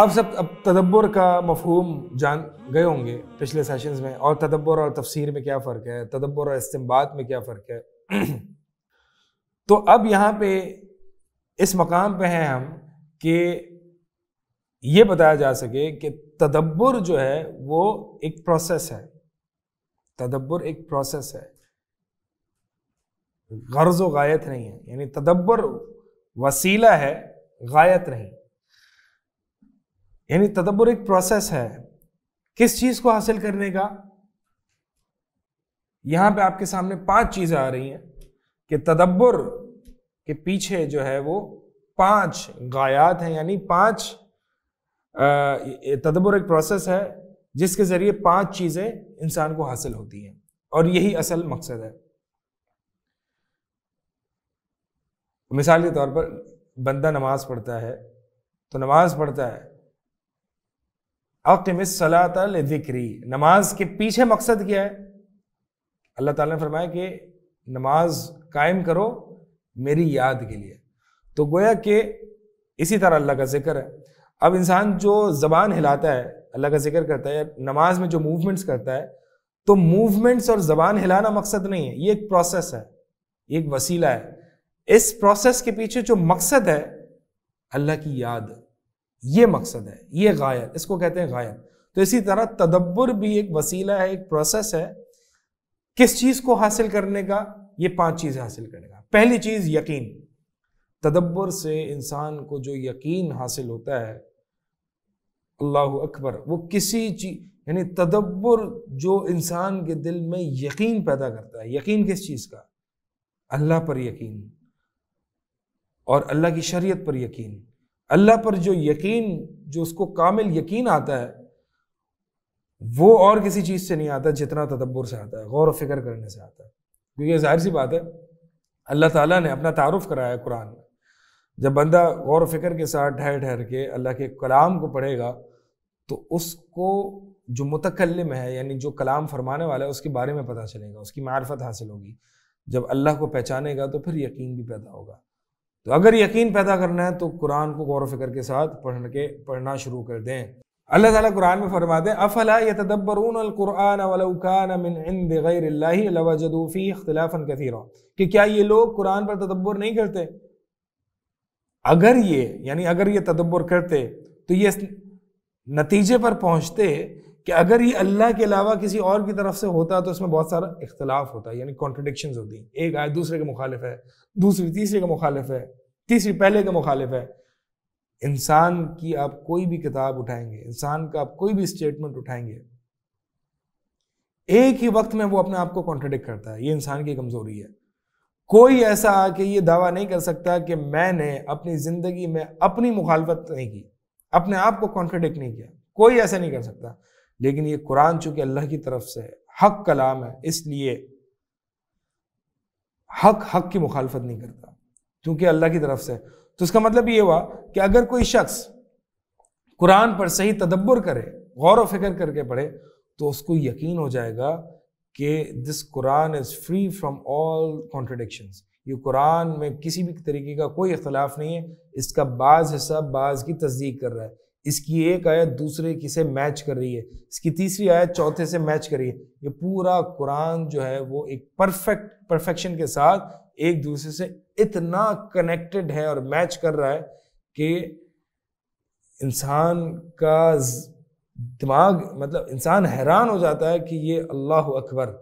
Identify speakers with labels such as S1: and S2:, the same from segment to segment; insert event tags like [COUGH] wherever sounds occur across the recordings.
S1: आप सब अब तदब्बर का मफहूम जान गए होंगे पिछले सेशंस में और तदब्बर और तफसीर में क्या फ़र्क है तदब्बर और इस्तेमाल में क्या फ़र्क है [CLEARS THROAT] तो अब यहाँ पे इस मकाम पे हैं हम कि ये बताया जा सके कि तदब्बर जो है वो एक प्रोसेस है तदब्बर एक प्रोसेस है गर्ज व गायत नहीं है यानी तदब्बर वसीला है गायत नहीं यानी तदब्बर एक प्रोसेस है किस चीज को हासिल करने का यहां पे आपके सामने पांच चीजें आ रही हैं कि तदब्बर के पीछे जो है वो पांच गायात हैं यानी पांच तदब्बर एक प्रोसेस है जिसके जरिए पांच चीजें इंसान को हासिल होती हैं और यही असल मकसद है मिसाल के तौर पर बंदा नमाज पढ़ता है तो नमाज पढ़ता है अवतमिसलातिक्री नमाज के पीछे मकसद क्या है अल्लाह ताला ने फरमाया कि नमाज कायम करो मेरी याद के लिए तो गोया कि इसी तरह अल्लाह का जिक्र है अब इंसान जो ज़बान हिलाता है अल्लाह का जिक्र करता है नमाज में जो मूवमेंट्स करता है तो मूवमेंट्स और ज़बान हिलाना मकसद नहीं है ये एक प्रोसेस है ये एक वसीला है इस प्रोसेस के पीछे जो मकसद है अल्लाह की याद ये मकसद है ये गायत इसको कहते हैं गायत तो इसी तरह तदब्बर भी एक वसीला है एक प्रोसेस है किस चीज को हासिल करने का ये पांच चीजें हासिल करने का पहली चीज यकीन तदब्बर से इंसान को जो यकीन हासिल होता है अल्लाह अकबर वो किसी चीज यानी तदब्बर जो इंसान के दिल में यकीन पैदा करता है यकीन किस चीज़ का अल्लाह पर यकीन और अल्लाह की शरीयत पर यकीन अल्लाह पर जो यकीन जो उसको कामिल यकीन आता है वो और किसी चीज़ से नहीं आता जितना तदब्बर से आता है गौर व फिक्र करने से आता है क्योंकि जाहिर सी बात है अल्लाह ताला ने अपना तारुफ कराया कुरान में जब बंदा गौर व फिक्र के साथ ठहर ठहर के अल्लाह के कलाम को पढ़ेगा तो उसको जो मुतकलम है यानी जो कलाम फरमाने वाला है उसके बारे में पता चलेगा उसकी मार्फत हासिल होगी जब अल्लाह को पहचानेगा तो फिर यकीन भी पैदा होगा तो अगर यकीन पैदा करना है तो कुरान को गौर फिक्र के साथ पढ़ के पढ़ना शुरू कर दें अल्लाह ताला कुरान में फरमा दें अफला यदब्बरून कुरान वलौकान मिन इंद गैर गैरजदूफ़ी अख्तिलाफ़न कथीरा कि क्या ये लोग कुरान पर तदब्बर नहीं करते अगर ये यानी अगर ये तदब्बर करते तो ये नतीजे पर पहुंचते कि अगर ये अल्लाह के अलावा किसी और की तरफ से होता तो इसमें बहुत सारा इख्तलाफ होता यानी कॉन्ट्रडिक्शन होती एक आयत दूसरे के मुखालिफ है दूसरी तीसरे का मुखालिफ है तीसरी पहले का मुखालिफ है इंसान की आप कोई भी किताब उठाएंगे इंसान का आप कोई भी स्टेटमेंट उठाएंगे एक ही वक्त में वो अपने आप को कॉन्ट्रडिक्ट करता है ये इंसान की कमजोरी है कोई ऐसा आके ये दावा नहीं कर सकता कि मैंने अपनी जिंदगी में अपनी मुखालफत नहीं की अपने आप को कॉन्ट्रडिक्ट नहीं किया कोई ऐसा नहीं कर सकता लेकिन ये कुरान चूंकि अल्लाह की तरफ से है हक कलाम है इसलिए हक हक की मुखालफत नहीं करता क्योंकि अल्लाह की तरफ से तो इसका मतलब ये हुआ कि अगर कोई शख्स कुरान पर सही तदब्बर करे गौर व फिक्र करके पढ़े तो उसको यकीन हो जाएगा कि this Quran is free from all contradiction ये कुरान में किसी भी तरीके का कोई इख्तलाफ नहीं है इसका बाज हिस्सा बाज की तस्दीक कर रहा है इसकी एक आयत दूसरे की से मैच कर रही है इसकी तीसरी आयत चौथे से मैच कर रही है ये पूरा कुरान जो है वो एक परफेक्ट परफेक्शन के साथ एक दूसरे से इतना कनेक्टेड है और मैच कर रहा है कि इंसान का दिमाग मतलब इंसान हैरान हो जाता है कि ये अल्लाह अकबर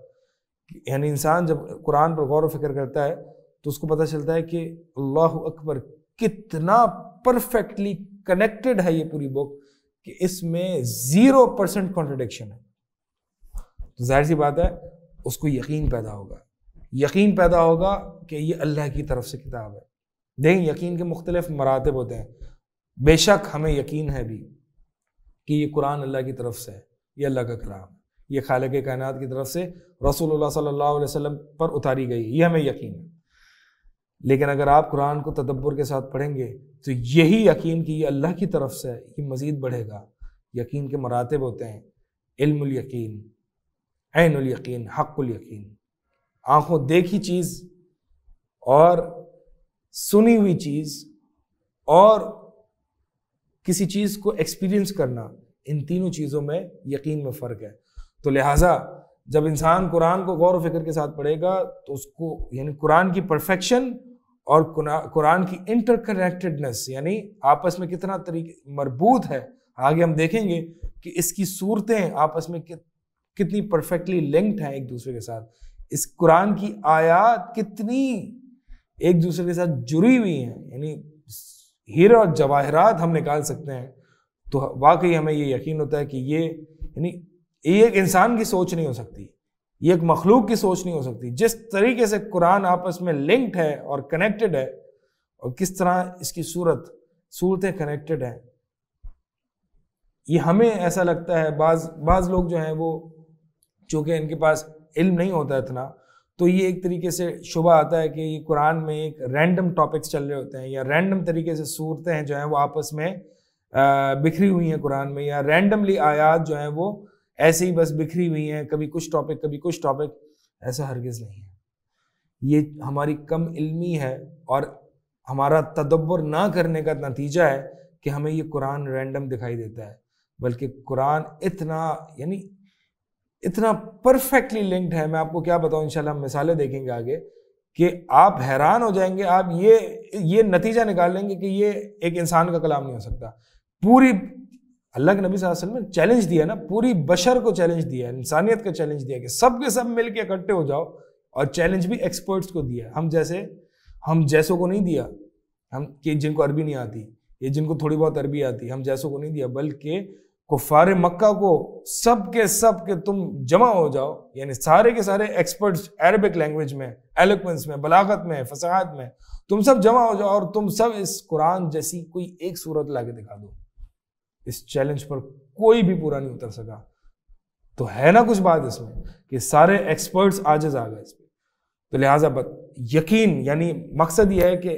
S1: यानी इंसान जब कुरान पर गौर फिक्र करता है तो उसको पता चलता है कि अल्लाह अकबर कितना परफेक्टली कनेक्टेड है ये पूरी बुक कि इसमें जीरो परसेंट कॉन्ट्रोडिक्शन है तो जाहिर सी बात है उसको यकीन पैदा होगा यकीन पैदा होगा कि ये अल्लाह की तरफ से किताब है देखें यकीन के मुख्तलिफ मरातब होते हैं बेशक हमें यकीन है भी कि ये कुरान अल्लाह की तरफ से है ये अल्लाह का कलाम ये खालिक कायनात की तरफ से रसूल सल्ला वसल्लम पर उतारी गई ये हमें यकीन है लेकिन अगर आप कुरान को तदब्बर के साथ पढ़ेंगे तो यही यकीन कि ये अल्लाह की तरफ से ये मज़ीद बढ़ेगा यकीन के मरातब होते हैं इल्मयकीन यकीन हक़ुल यकीन आँखों देखी चीज़ और सुनी हुई चीज़ और किसी चीज़ को एक्सपीरियंस करना इन तीनों चीज़ों में यकीन में फ़र्क है तो लिहाजा जब इंसान कुरान को गौर व फिक्र के साथ पढ़ेगा तो उसको यानी कुरान की परफेक्शन और कुरान की इंटरकनेक्टेडनेस यानी आपस में कितना तरीके मरबूत है आगे हम देखेंगे कि इसकी सूरतें आपस में कि, कितनी परफेक्टली लिंक्ड हैं एक दूसरे के साथ इस कुरान की आयात कितनी एक दूसरे के साथ जुड़ी हुई हैं यानी हीरा और जवाहरात हम निकाल सकते हैं तो वाकई हमें ये यकीन होता है कि ये यानी ये एक इंसान की सोच नहीं हो सकती ये एक मखलूक की सोच नहीं हो सकती जिस तरीके से कुरान आपस में लिंक्ड है और कनेक्टेड है और किस तरह इसकी सूरत सूरतें कनेक्टेड हैं ये हमें ऐसा लगता है बाज बाज लोग जो हैं वो चूँकि इनके पास इल्म नहीं होता इतना तो ये एक तरीके से शुबा आता है कि ये कुरान में एक रैंडम टॉपिक्स चल रहे होते हैं या रैंडम तरीके से सूरतें हैं जो हैं वो आपस में बिखरी हुई हैं कुरान में या रैंडमली आयात जो हैं वो ऐसे ही बस बिखरी हुई हैं कभी कुछ टॉपिक कभी कुछ टॉपिक ऐसा हरगिज़ नहीं है ये हमारी कम इल्मी है और हमारा तदब्बर ना करने का नतीजा है कि हमें ये कुरान रैंडम दिखाई देता है बल्कि कुरान इतना यानी इतना परफेक्टली लिंक्ड है मैं आपको क्या बताऊं इंशाल्लाह हम मिसालें देखेंगे आगे कि आप हैरान हो जाएंगे आप ये ये नतीजा निकाल लेंगे कि ये एक इंसान का कलाम नहीं हो सकता पूरी अल्लाह के नबी वसल्लम ने चैलेंज दिया ना पूरी बशर को चैलेंज दिया इंसानियत का चैलेंज दिया कि सब के सब मिल के इकट्ठे हो जाओ और चैलेंज भी एक्सपर्ट्स को दिया हम जैसे हम जैसों को नहीं दिया हम कि जिनको अरबी नहीं आती ये जिनको थोड़ी बहुत अरबी आती हम जैसों को नहीं दिया बल्कि कुफार मक्का को सब के सब के तुम जमा हो जाओ यानी सारे के सारे एक्सपर्ट्स अरबिक लैंग्वेज में एलोक्वेंस में बलागत में फसाहत में तुम सब जमा हो जाओ और तुम सब इस कुरान जैसी कोई एक सूरत ला के दिखा दो इस चैलेंज पर कोई भी पूरा नहीं उतर सका तो है ना कुछ बात इसमें कि सारे एक्सपर्ट्स आज आ गए इस पर तो लिहाजा बत, यकीन यानी मकसद यह है कि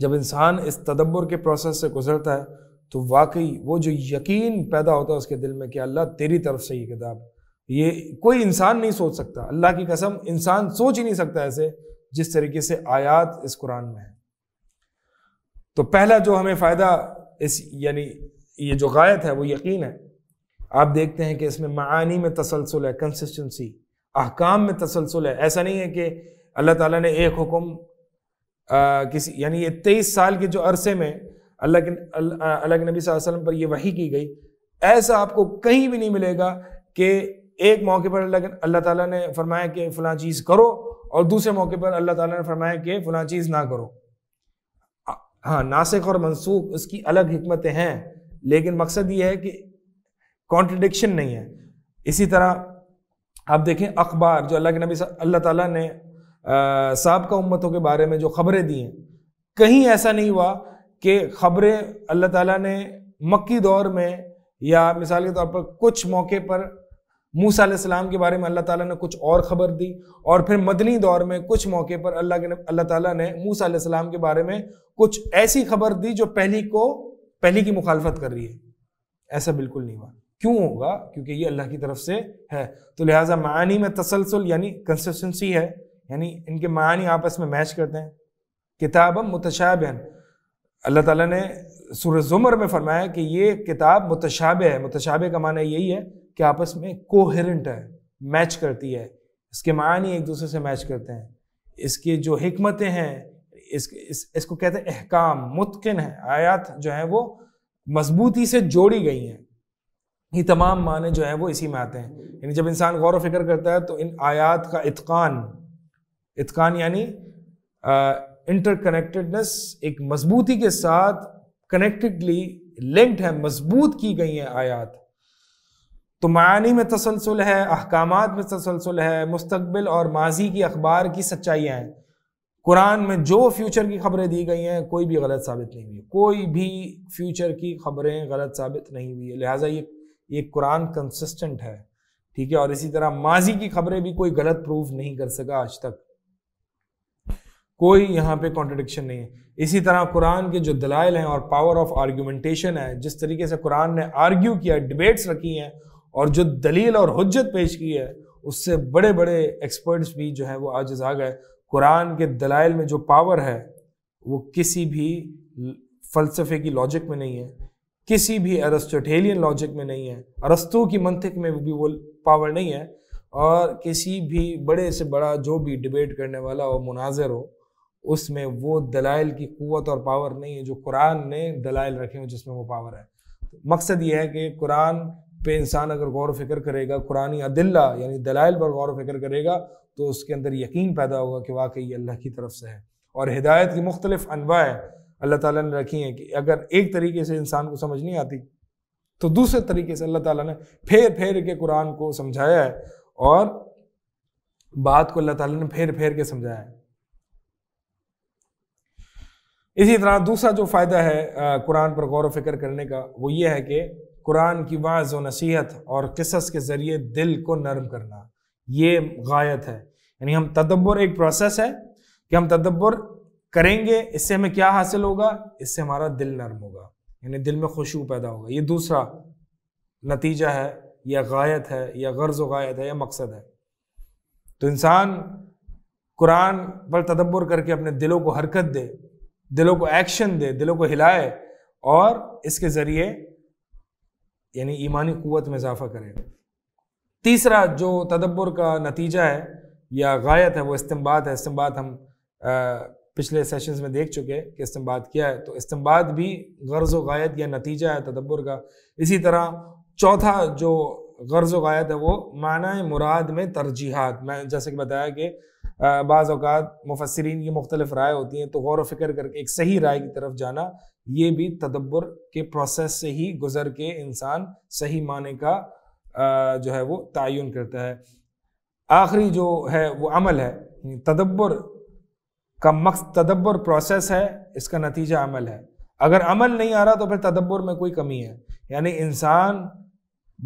S1: जब इंसान इस तदब्बर के प्रोसेस से गुजरता है तो वाकई वो जो यकीन पैदा होता है उसके दिल में कि अल्लाह तेरी तरफ से ये किताब ये कोई इंसान नहीं सोच सकता अल्लाह की कसम इंसान सोच ही नहीं सकता ऐसे जिस तरीके से आयात इस कुरान में है तो पहला जो हमें फ़ायदा इस यानी ये जो गायत है वो यकीन है आप देखते हैं कि इसमें मानी में तसलसल है कंसिस्टेंसी अहकाम में तसलसल है ऐसा नहीं है कि अल्लाह ताला ने एक हुक्म किसी यानी ये तेईस साल के जो अरसे में अल्लाह के अलग के नबी वसल्लम पर यह वही की गई ऐसा आपको कहीं भी नहीं मिलेगा कि एक मौके पर अल्लाह अल्लाह ताला ने फरमाया कि फ़लाँ चीज़ करो और दूसरे मौके पर अल्लाह ताला ने फरमाया कि फ़लाँ चीज़ ना करो हाँ नासिक और मनसूख उसकी अलग हमतें हैं लेकिन मकसद ये है कि कॉन्ट्रडिक्शन नहीं है इसी तरह आप देखें अखबार जो अल्लाह के नबी अल्लाह ताला ने सबका उम्मतों के बारे में जो खबरें दी हैं कहीं ऐसा नहीं हुआ कि खबरें अल्लाह ताला ने मक्की दौर में या मिसाल के तौर पर कुछ मौके पर मूसा अलैहिस्सलाम के बारे में अल्लाह ताला ने कुछ और ख़बर दी और फिर मदनी दौर में कुछ मौके पर अल्लाह के अल्लाह ताला ने मूसा सलाम के बारे में कुछ ऐसी खबर दी जो पहली को पहली की मुखालफत कर रही है ऐसा बिल्कुल नहीं हुआ क्यों होगा क्योंकि ये अल्लाह की तरफ से है तो लिहाजा मानी में तसलसल यानी कंसिस्टेंसी है यानी इनके मानी आपस में मैच करते हैं किताब मुतशाब अल्लाह ताला ने सूर्य जुमर में फरमाया कि ये किताब मुतशाब है मुतशाब का माना यही है कि आपस में कोहेरेंट है मैच करती है इसके मायने एक दूसरे से मैच करते हैं इसकी जो हमतें हैं इस, इस इसको कहते हैं अहकाम मुतकिन है आयात जो है वो मजबूती से जोड़ी गई हैं ये तमाम माने जो हैं वो इसी में आते हैं यानी जब इंसान गौर फिक्र करता है तो इन आयात का इतकान इतकान यानी इंटरकनेक्टेडनेस एक मजबूती के साथ कनेक्टेडली लिंक्ड है मजबूत की गई हैं आयात तो मानी में तसलसल है अहकाम में तसलसल है मुस्तबिल और माजी की अखबार की सच्चाइयाँ हैं कुरान में जो फ्यूचर की खबरें दी गई हैं कोई भी गलत साबित नहीं हुई कोई भी फ्यूचर की खबरें गलत साबित नहीं हुई है लिहाजा ये ये कुरान कंसिस्टेंट है ठीक है और इसी तरह माजी की खबरें भी कोई गलत प्रूफ नहीं कर सका आज तक कोई यहाँ पे कॉन्ट्रडिक्शन नहीं है इसी तरह कुरान के जो दलाइल हैं और पावर ऑफ आर्ग्यूमेंटेशन है जिस तरीके से कुरान ने आर्ग्यू किया डिबेट्स रखी हैं और जो दलील और हजत पेश की है उससे बड़े बड़े एक्सपर्ट्स भी जो है वो आज आ गए कुरान के दलाइल में जो पावर है वो किसी भी फ़लसफ़े की लॉजिक में नहीं है किसी भी अरस्टोटेलियन लॉजिक में नहीं है अरस्तु की मंथिक में भी वो पावर नहीं है और किसी भी बड़े से बड़ा जो भी डिबेट करने वाला हो मुनाजिर हो उसमें वो दलाइल की क़वत और पावर नहीं है जो कुरान ने दलाइल रखे हो जिसमें वो पावर है मकसद ये है कि कुरान पे इंसान अगर गौर फिक्र करेगा कुरानी अदिल्ला यानी दलाइल पर गौर फिक्र करेगा तो उसके अंदर यकीन पैदा होगा कि वाकई अल्लाह की तरफ से है और हिदायत की मुख्तलिफ अनवा अल्लाह ताला ने रखी हैं कि अगर एक तरीके से इंसान को समझ नहीं आती तो दूसरे तरीके से अल्लाह ताला ने फेर फेर के कुरान को समझाया है और बात को अल्लाह ताला ने फेर फेर के समझाया है इसी तरह दूसरा जो फ़ायदा है कुरान पर गौर व फिक्र करने का वो ये है कि कुरान की बाज़ व नसीहत और किसस के ज़रिए दिल को नरम करना ये गायत है यानी हम तदब्बर एक प्रोसेस है कि हम तदब्बर करेंगे इससे हमें क्या हासिल होगा इससे हमारा दिल नरम होगा यानी दिल में खुशबू पैदा होगा ये दूसरा नतीजा है या गायत है या गर्ज वायत है या मकसद है तो इंसान कुरान पर तदब्बर करके अपने दिलों को हरकत दे दिलों को एक्शन दे दिलों को हिलाए और इसके ज़रिए यानी ईमानी क़वत में इजाफा करें तीसरा जो तदब्बर का नतीजा है या गायत है वो इस्तेमबाद है इस्तेमाल हम पिछले सेशंस में देख चुके हैं कि इस्तेमबाद क्या है तो इस्तेमबाद भी गर्ज व गायत या नतीजा है तदब्बर का इसी तरह चौथा जो गर्ज व गायत है वो माना मुराद में तरजीहत मैं जैसे कि बताया कि बाज़ अवत मुफसरीन की मुख्तलिफ राय होती हैं तो गौर व फिक्र करके एक सही राय की तरफ जाना ये भी तदब्बर के प्रोसेस से ही गुजर के इंसान सही माने का जो है वो तयन करता है आखिरी जो है वो अमल है तदब्बर का मकस तदब्बर प्रोसेस है इसका नतीजा अमल है अगर अमल नहीं आ रहा तो फिर तदब्बर में कोई कमी है यानी इंसान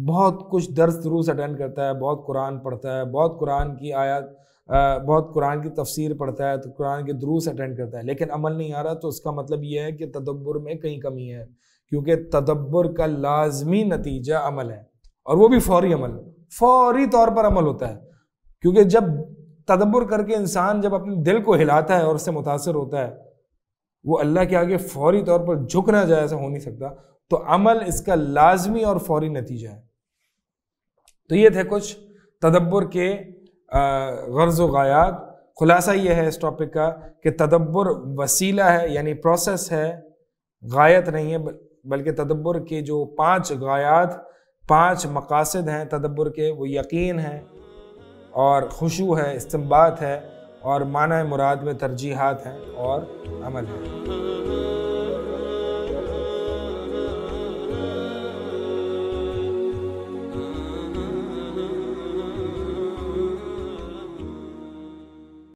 S1: बहुत कुछ दर्ज दरूस अटेंड करता है बहुत कुरान पढ़ता है बहुत कुरान की आयत बहुत कुरान की तफसीर पढ़ता है तो कुरान के दरूस अटेंड करता है लेकिन अमल नहीं आ रहा तो उसका मतलब ये है कि तदब्बर में कहीं कमी है क्योंकि तदब्बर का लाजमी नतीजा अमल है और वो भी फौरी अमल फौरी तौर पर अमल होता है क्योंकि जब तदब्बर करके इंसान जब अपने दिल को हिलाता है और उससे मुतासर होता है वो अल्लाह के आगे फौरी तौर पर झुक ना जाए ऐसा हो नहीं सकता तो अमल इसका लाजमी और फौरी नतीजा है तो ये थे कुछ तदब्बर के गर्ज़ वायात खुलासा यह है इस टॉपिक का कि तदब्बर वसीला है यानी प्रोसेस है गायत नहीं है बल्कि तदब्बर के जो पांच गायात पांच मकासद हैं तदब्बर के वो यकीन हैं और खुशू है इस्तेमाल है और माना मुराद में तरजीहत हैं और अमल है